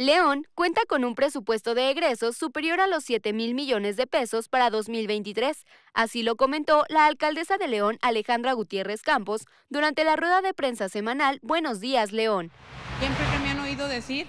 León cuenta con un presupuesto de egresos superior a los 7 mil millones de pesos para 2023. Así lo comentó la alcaldesa de León, Alejandra Gutiérrez Campos, durante la rueda de prensa semanal Buenos Días, León. Siempre que me han oído decir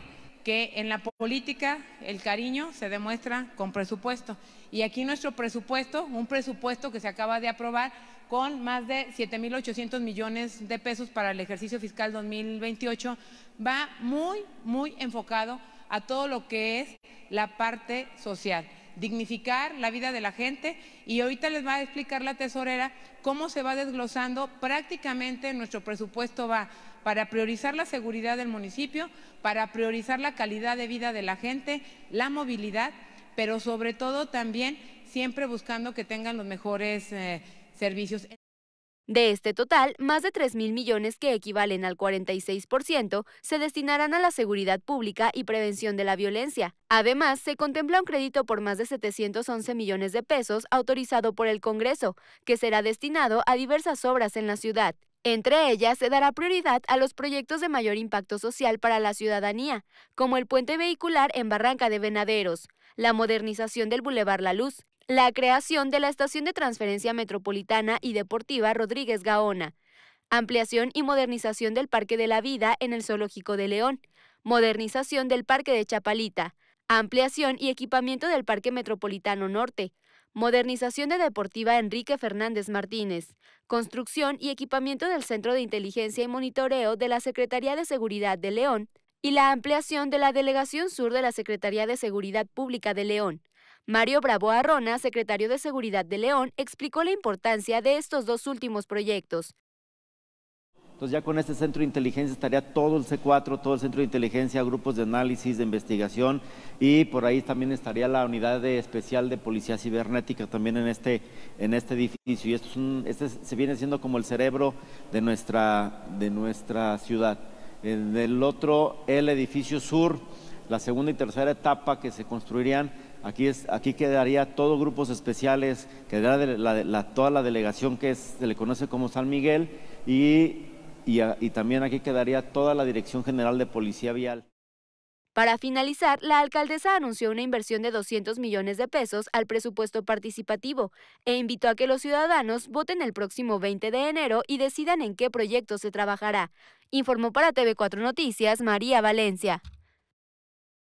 que en la política el cariño se demuestra con presupuesto. Y aquí nuestro presupuesto, un presupuesto que se acaba de aprobar con más de 7.800 millones de pesos para el ejercicio fiscal 2028, va muy, muy enfocado a todo lo que es la parte social dignificar la vida de la gente y ahorita les va a explicar la tesorera cómo se va desglosando prácticamente nuestro presupuesto va para priorizar la seguridad del municipio, para priorizar la calidad de vida de la gente, la movilidad, pero sobre todo también siempre buscando que tengan los mejores eh, servicios. De este total, más de 3.000 millones, que equivalen al 46%, se destinarán a la seguridad pública y prevención de la violencia. Además, se contempla un crédito por más de 711 millones de pesos autorizado por el Congreso, que será destinado a diversas obras en la ciudad. Entre ellas se dará prioridad a los proyectos de mayor impacto social para la ciudadanía, como el puente vehicular en Barranca de Venaderos, la modernización del Boulevard La Luz, la creación de la Estación de Transferencia Metropolitana y Deportiva Rodríguez Gaona, ampliación y modernización del Parque de la Vida en el Zoológico de León, modernización del Parque de Chapalita, ampliación y equipamiento del Parque Metropolitano Norte, modernización de Deportiva Enrique Fernández Martínez, construcción y equipamiento del Centro de Inteligencia y Monitoreo de la Secretaría de Seguridad de León y la ampliación de la Delegación Sur de la Secretaría de Seguridad Pública de León, Mario Bravo Arrona, secretario de Seguridad de León, explicó la importancia de estos dos últimos proyectos. Entonces ya con este centro de inteligencia estaría todo el C4, todo el centro de inteligencia, grupos de análisis, de investigación y por ahí también estaría la unidad especial de policía cibernética también en este, en este edificio. Y este se viene siendo como el cerebro de nuestra, de nuestra ciudad. En el otro, el edificio sur, la segunda y tercera etapa que se construirían. Aquí, es, aquí quedaría todos grupos especiales, quedará toda la delegación que se le conoce como San Miguel y, y, y también aquí quedaría toda la Dirección General de Policía Vial. Para finalizar, la alcaldesa anunció una inversión de 200 millones de pesos al presupuesto participativo e invitó a que los ciudadanos voten el próximo 20 de enero y decidan en qué proyecto se trabajará. Informó para TV4 Noticias María Valencia.